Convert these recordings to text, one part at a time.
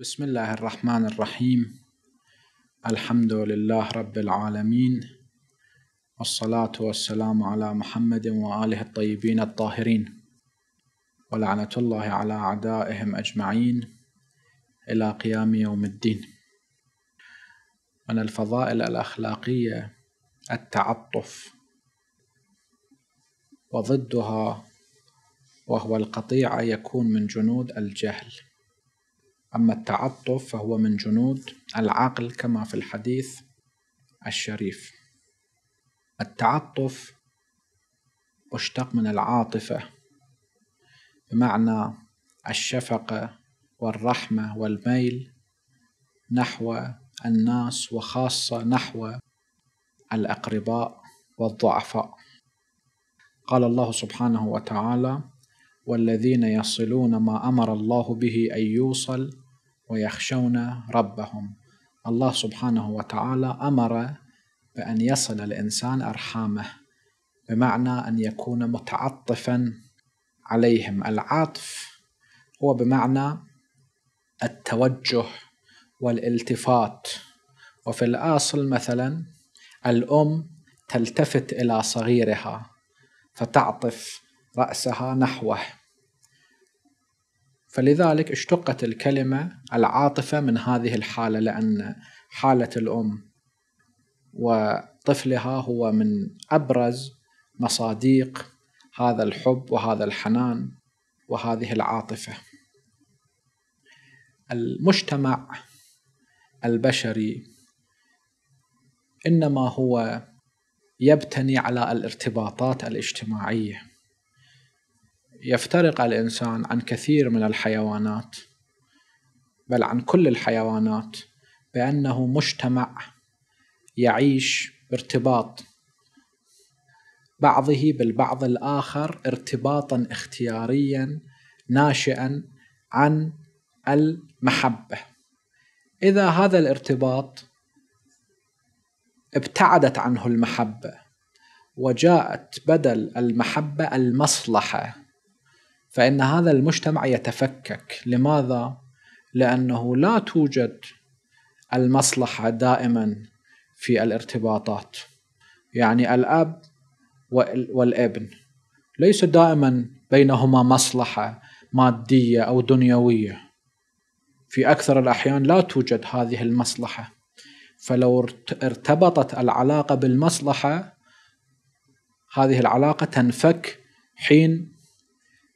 بسم الله الرحمن الرحيم الحمد لله رب العالمين والصلاة والسلام على محمد وآله الطيبين الطاهرين ولعنة الله على أعدائهم أجمعين إلى قيام يوم الدين من الفضائل الأخلاقية التعطف وضدها وهو القطيعة يكون من جنود الجهل أما التعطف فهو من جنود العقل كما في الحديث الشريف التعطف مشتق من العاطفة بمعنى الشفقة والرحمة والميل نحو الناس وخاصة نحو الأقرباء والضعفاء قال الله سبحانه وتعالى والذين يصلون ما امر الله به ان يوصل ويخشون ربهم الله سبحانه وتعالى امر بان يصل الانسان ارحامه بمعنى ان يكون متعطفا عليهم العطف هو بمعنى التوجه والالتفات وفي الاصل مثلا الام تلتفت الى صغيرها فتعطف راسها نحوه فلذلك اشتقت الكلمة العاطفة من هذه الحالة لأن حالة الأم وطفلها هو من أبرز مصاديق هذا الحب وهذا الحنان وهذه العاطفة المجتمع البشري إنما هو يبتني على الارتباطات الاجتماعيه يفترق الانسان عن كثير من الحيوانات بل عن كل الحيوانات بانه مجتمع يعيش بارتباط بعضه بالبعض الاخر ارتباطا اختياريا ناشئا عن المحبه اذا هذا الارتباط ابتعدت عنه المحبه وجاءت بدل المحبه المصلحه فإن هذا المجتمع يتفكك لماذا؟ لأنه لا توجد المصلحة دائما في الارتباطات يعني الأب والابن ليس دائما بينهما مصلحة مادية أو دنيوية في أكثر الأحيان لا توجد هذه المصلحة فلو ارتبطت العلاقة بالمصلحة هذه العلاقة تنفك حين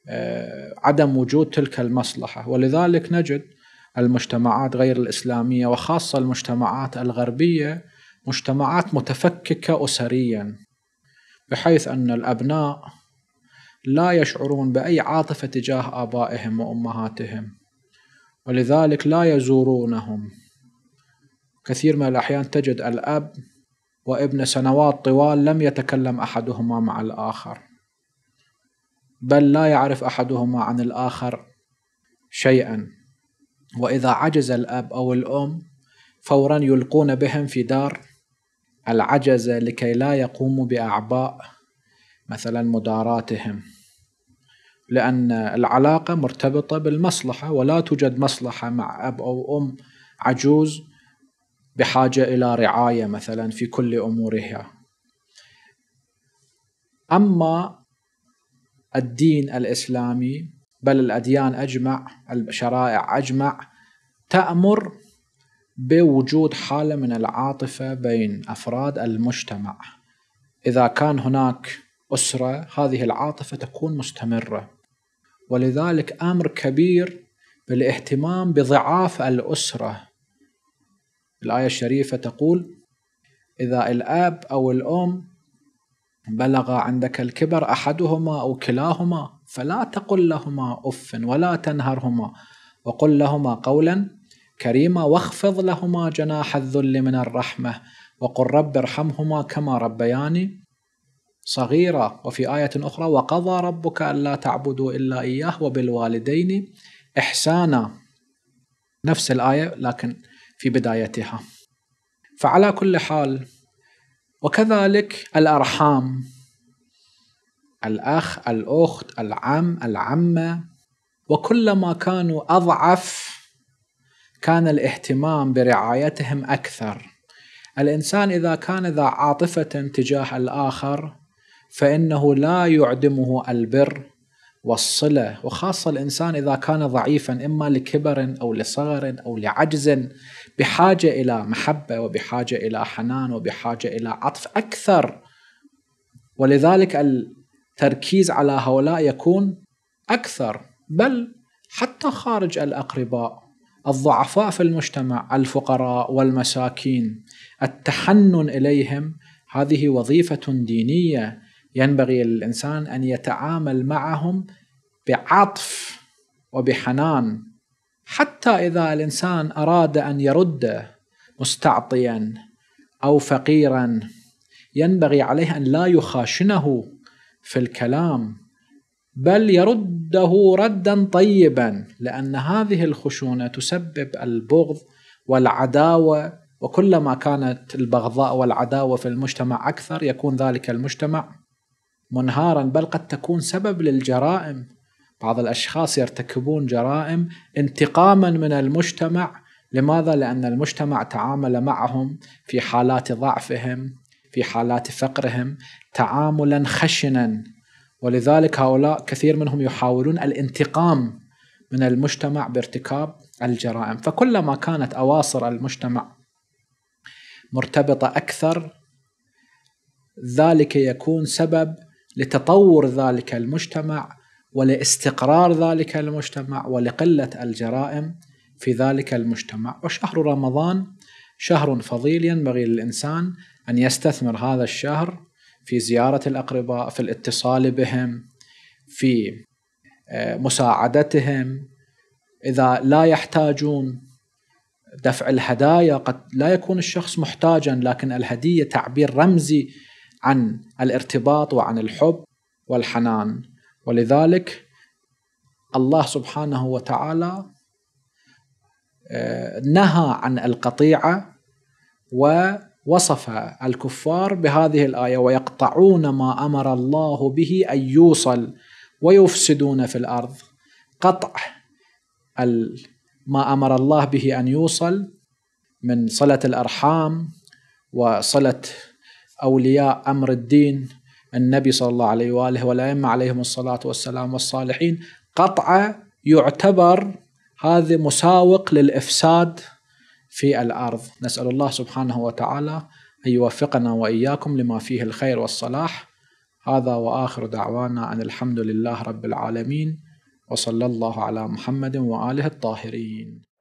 آه، عدم وجود تلك المصلحه ولذلك نجد المجتمعات غير الاسلاميه وخاصه المجتمعات الغربيه مجتمعات متفككه اسريا بحيث ان الابناء لا يشعرون باي عاطفه تجاه ابائهم وامهاتهم ولذلك لا يزورونهم كثير من الاحيان تجد الاب وابن سنوات طوال لم يتكلم احدهما مع الاخر بل لا يعرف احدهما عن الاخر شيئا واذا عجز الاب او الام فورا يلقون بهم في دار العجز لكي لا يقوموا باعباء مثلا مداراتهم لان العلاقه مرتبطه بالمصلحه ولا توجد مصلحه مع اب او ام عجوز بحاجه الى رعايه مثلا في كل امورها اما الدين الاسلامي بل الاديان اجمع الشرائع اجمع تامر بوجود حاله من العاطفه بين افراد المجتمع اذا كان هناك اسره هذه العاطفه تكون مستمره ولذلك امر كبير بالاهتمام بضعاف الاسره الايه الشريفه تقول اذا الاب او الام بلغ عندك الكبر احدهما او كلاهما فلا تقل لهما اف ولا تنهرهما وقل لهما قولا كريما واخفض لهما جناح الذل من الرحمه وقل رب ارحمهما كما ربياني صغيرة وفي آية أخرى وقضى ربك ألا تعبدوا إلا إياه وبالوالدين إحسانا نفس الآية لكن في بدايتها فعلى كل حال وكذلك الأرحام الأخ الأخت العم العمة وكلما كانوا أضعف كان الاهتمام برعايتهم أكثر الإنسان إذا كان ذا عاطفة تجاه الآخر فإنه لا يعدمه البر والصله وخاصه الانسان اذا كان ضعيفا اما لكبر او لصغر او لعجز بحاجه الى محبه وبحاجه الى حنان وبحاجه الى عطف اكثر ولذلك التركيز على هؤلاء يكون اكثر بل حتى خارج الاقرباء الضعفاء في المجتمع الفقراء والمساكين التحنن اليهم هذه وظيفه دينيه ينبغي للإنسان أن يتعامل معهم بعطف وبحنان حتى إذا الإنسان أراد أن يرد مستعطيا أو فقيرا ينبغي عليه أن لا يخاشنه في الكلام بل يرده ردا طيبا لأن هذه الخشونة تسبب البغض والعداوة وكلما كانت البغضاء والعداوة في المجتمع أكثر يكون ذلك المجتمع منهارا بل قد تكون سبب للجرائم بعض الاشخاص يرتكبون جرائم انتقاما من المجتمع لماذا لان المجتمع تعامل معهم في حالات ضعفهم في حالات فقرهم تعاملا خشنا ولذلك هؤلاء كثير منهم يحاولون الانتقام من المجتمع بارتكاب الجرائم فكلما كانت اواصر المجتمع مرتبطه اكثر ذلك يكون سبب لتطور ذلك المجتمع ولاستقرار ذلك المجتمع ولقله الجرائم في ذلك المجتمع وشهر رمضان شهر فضيل ينبغي للانسان ان يستثمر هذا الشهر في زياره الاقرباء في الاتصال بهم في آه، مساعدتهم اذا لا يحتاجون دفع الهدايا قد لا يكون الشخص محتاجا لكن الهديه تعبير رمزي عن الارتباط وعن الحب والحنان ولذلك الله سبحانه وتعالى آه، نهى عن القطيعه ووصف الكفار بهذه الايه ويقطعون ما امر الله به ان يوصل ويفسدون في الارض قطع ما امر الله به ان يوصل من صله الارحام وصله أولياء أمر الدين النبي صلى الله عليه وآله والأئمة عليهم الصلاة والسلام والصالحين قطعة يعتبر هذا مساوق للإفساد في الأرض نسأل الله سبحانه وتعالى أن يوفقنا وإياكم لما فيه الخير والصلاح هذا وآخر دعوانا أن الحمد لله رب العالمين وصلى الله على محمد وآله الطاهرين